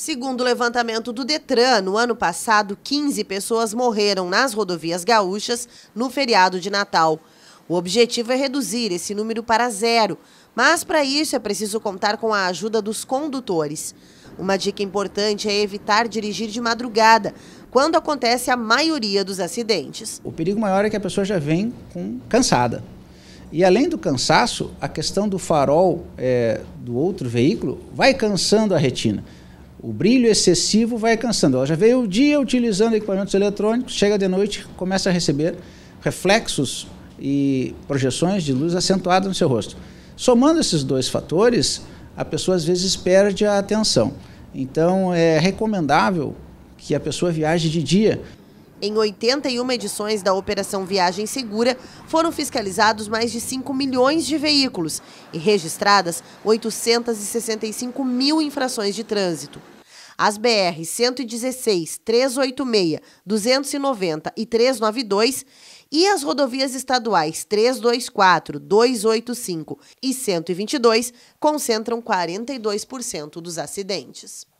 Segundo o levantamento do Detran, no ano passado, 15 pessoas morreram nas rodovias gaúchas no feriado de Natal. O objetivo é reduzir esse número para zero, mas para isso é preciso contar com a ajuda dos condutores. Uma dica importante é evitar dirigir de madrugada, quando acontece a maioria dos acidentes. O perigo maior é que a pessoa já vem com cansada. E além do cansaço, a questão do farol é, do outro veículo vai cansando a retina. O brilho excessivo vai cansando. Ela já veio o dia utilizando equipamentos eletrônicos, chega de noite, começa a receber reflexos e projeções de luz acentuada no seu rosto. Somando esses dois fatores, a pessoa às vezes perde a atenção. Então é recomendável que a pessoa viaje de dia. Em 81 edições da Operação Viagem Segura, foram fiscalizados mais de 5 milhões de veículos e registradas 865 mil infrações de trânsito. As BR 116, 386, 290 e 392 e as rodovias estaduais 324, 285 e 122 concentram 42% dos acidentes.